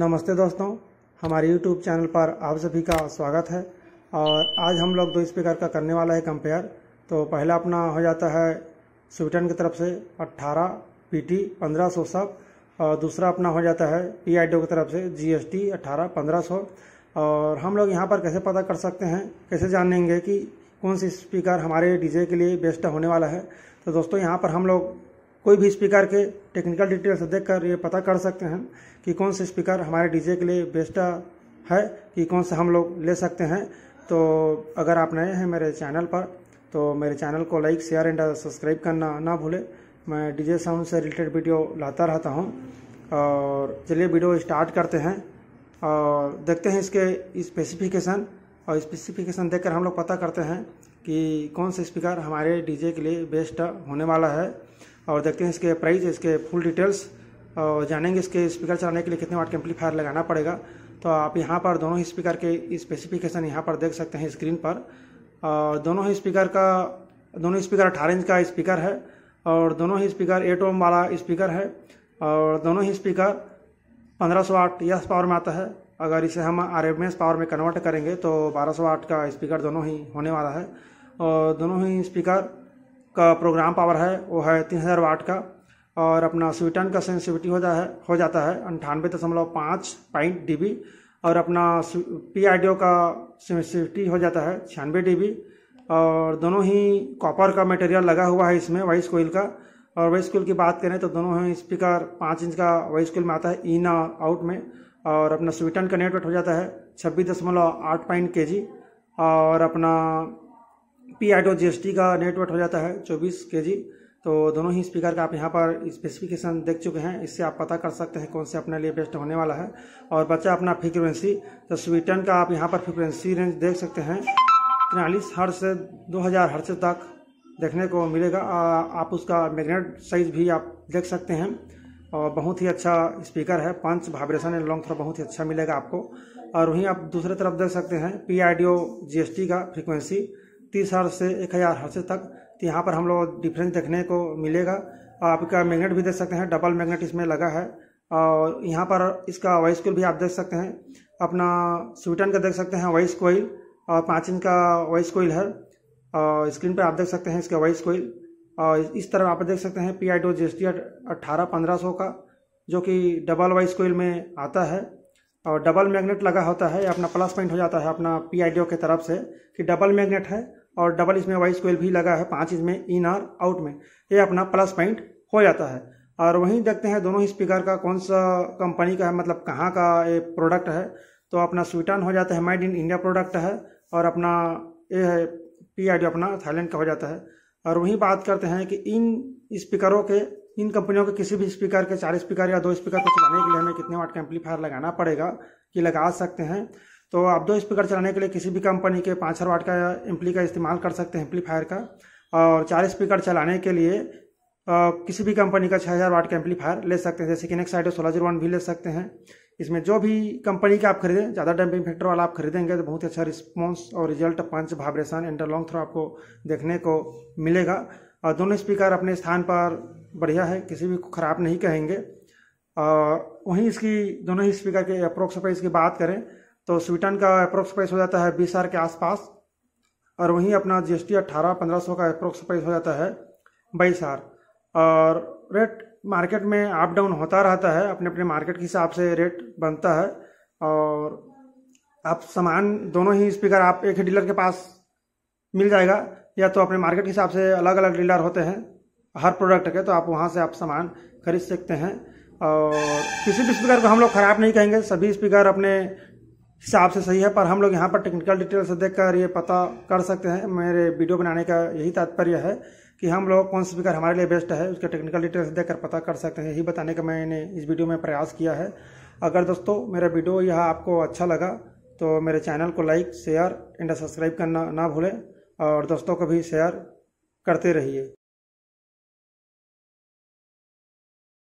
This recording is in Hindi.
नमस्ते दोस्तों हमारे यूट्यूब चैनल पर आप सभी का स्वागत है और आज हम लोग दो स्पीकर का करने वाला है कंपेयर तो पहला अपना हो जाता है स्वीटन की तरफ से 18 पीटी 1500 सब और दूसरा अपना हो जाता है पी e आई की तरफ से जी एस टी अट्ठारह पंद्रह और हम लोग यहाँ पर कैसे पता कर सकते हैं कैसे जानेंगे कि कौन सी स्पीकर हमारे डीजे के लिए बेस्ट होने वाला है तो दोस्तों यहाँ पर हम लोग कोई भी स्पीकर के टेक्निकल डिटेल्स देख कर ये पता कर सकते हैं कि कौन सा स्पीकर हमारे डीजे के लिए बेस्ट है कि कौन सा हम लोग ले सकते हैं तो अगर आप नए हैं मेरे चैनल पर तो मेरे चैनल को लाइक शेयर एंड सब्सक्राइब करना ना भूले मैं डीजे साउंड से रिलेटेड वीडियो लाता रहता हूँ और चलिए वीडियो स्टार्ट करते हैं और देखते हैं इसके स्पेसिफिकेशन और स्पेसिफिकेशन देखकर हम लोग पता करते हैं कि कौन सा स्पीकर हमारे डीजे के लिए बेस्ट होने वाला है और देखते हैं इसके प्राइस इसके फुल डिटेल्स और जानेंगे इसके स्पीकर चलाने के लिए कितने वाट एम्पलीफायर लगाना पड़ेगा तो आप यहाँ पर दोनों ही स्पीकर के स्पेसिफिकेशन यहाँ पर देख सकते हैं स्क्रीन पर और दोनों ही स्पीकर का दोनों स्पीकर अठारह इंच का स्पीकर है और दोनों ही स्पीकर एट ओम वाला स्पीकर है और दोनों ही स्पीकर पंद्रह सौ वाट यस पावर में आता है अगर इसे हम आर एम एस पावर में कन्वर्ट करेंगे तो बारह सौ वाट का स्पीकर दोनों ही होने वाला है और दोनों ही स्पीकर का प्रोग्राम पावर है वो है तीन हज़ार वाट का और अपना स्वीटन का सेंसिटिविटी हो है हो जाता है अंठानवे दशमलव पाँच पॉइंट डी और अपना पी आई ओ का सेंसिटिविटी हो जाता है छियानवे डी और दोनों ही कॉपर का मटेरियल लगा हुआ है इसमें वाइस कोयल का और वाइस कोयल की बात करें तो दोनों ही स्पीकर पाँच इंच का वाइस कोयल में आता है इन आउट में और अपना स्वीटन का नेटवर्क हो जाता है छब्बीस दशमलव आठ पॉइंट के जी और अपना P I dot G S T का नेटवर्क हो जाता है चौबीस के जी तो दोनों ही स्पीकर का आप यहाँ पर स्पेसिफिकेशन देख चुके हैं इससे आप पता कर सकते हैं कौन से अपने लिए बेस्ट होने वाला है और बच्चा अपना फ्रिक्वेंसी तो स्वीटन का आप यहाँ पर फ्रिक्वेंसी रेंज देख सकते हैं तिरालीस हर से दो हज़ार से तक देखने को मिलेगा आप उसका मैग्नेट साइज भी आप देख सकते हैं और बहुत ही अच्छा स्पीकर है punch vibration and long throw बहुत ही अच्छा मिलेगा आपको और वहीं आप दूसरे तरफ देख सकते हैं P I D O G S T का फ्रिक्वेंसी तीस हजार से एक हज़ार हर्ष तक तो यहाँ पर हम लोग डिफरेंस देखने को मिलेगा आपका मैग्नेट भी देख सकते हैं डबल मैग्नेट इसमें लगा है और यहाँ पर इसका वॉइस कोयल भी आप देख सकते हैं अपना स्वीटन का देख सकते हैं वॉइस कोइल और पाँच इंच का वॉइस कोइल है और स्क्रीन पर आप देख सकते हैं इसका वॉइस कोइल और इस तरह आप देख सकते हैं P I do G S T अट्ठारह पंद्रह सौ का जो कि डबल वाइस कोइल में आता है और डबल मैग्नेट लगा होता है अपना प्लस पॉइंट हो जाता है अपना पी आई डी ओ की तरफ से कि डबल मैग्नेट है और डबल इसमें वाई स्क्वेयर भी लगा है पाँच इसमें इन और आउट में ये अपना प्लस पॉइंट हो जाता है और वहीं देखते हैं दोनों ही स्पीकर का कौन सा कंपनी का है मतलब कहाँ का ये प्रोडक्ट है तो अपना स्वीटन हो जाता है मेड इन इंडिया प्रोडक्ट है और अपना ये है पी आई अपना थाईलैंड का हो जाता है और वहीं बात करते हैं कि इन स्पीकरों के इन कंपनियों के किसी भी स्पीकर के चार स्पीकर या दो स्पीकर को चलाने के लिए हमें कितने वाट का एम्पलीफायर लगाना पड़ेगा कि लगा सकते हैं तो आप दो स्पीकर चलाने के लिए किसी भी कंपनी के पाँच हज़ार वाट का एम्पली का इस्तेमाल कर सकते हैं एम्पलीफायर का और चार स्पीकर चलाने के लिए किसी भी कंपनी का छः हज़ार वाट का एम्पलीफायर ले सकते हैं जैसे कि नेक्स्ट साइड सोलह जीरो वन भी ले सकते हैं इसमें जो भी कंपनी का आप खरीदें ज़्यादा डंपिंग फैक्टर वाला आप खरीदेंगे तो बहुत अच्छा रिस्पॉन्स और result punch vibration and long throw आपको देखने को मिलेगा और दोनों स्पीकर अपने स्थान पर बढ़िया है किसी भी को ख़राब नहीं कहेंगे और वहीं इसकी दोनों ही स्पीकर के अप्रोक्स पर इसकी बात करें तो स्वीटन का अप्रोक्स प्राइस हो जाता है बीस हज़ार के आसपास और वहीं अपना जी एस टी अट्ठारह पंद्रह सौ का अप्रोक्स प्राइस हो जाता है बाईस हज़ार और रेट मार्केट में अप डाउन होता रहता है अपने अपने मार्केट के हिसाब से रेट बनता है और आप सामान दोनों ही स्पीकर आप एक ही डीलर के पास मिल जाएगा या तो अपने मार्केट के हिसाब से अलग अलग डीलर होते हैं हर प्रोडक्ट के तो आप वहाँ से आप सामान खरीद सकते हैं और किसी भी स्पीकर को हम लोग ख़राब नहीं कहेंगे सभी स्पीकर अपने हिसाब से सही है पर हम लोग यहाँ पर टेक्निकल डिटेल से देख कर ये पता कर सकते हैं मेरे वीडियो बनाने का यही तात्पर्य है कि हम लोग कौन सा स्पीकर हमारे लिए बेस्ट है उसके टेक्निकल डिटेल्स देख कर पता कर सकते हैं यही बताने का मैंने इस वीडियो में प्रयास किया है अगर दोस्तों मेरा वीडियो यह आपको अच्छा लगा तो मेरे चैनल को लाइक शेयर एंड सब्सक्राइब करना ना भूलें और दोस्तों को भी शेयर करते रहिए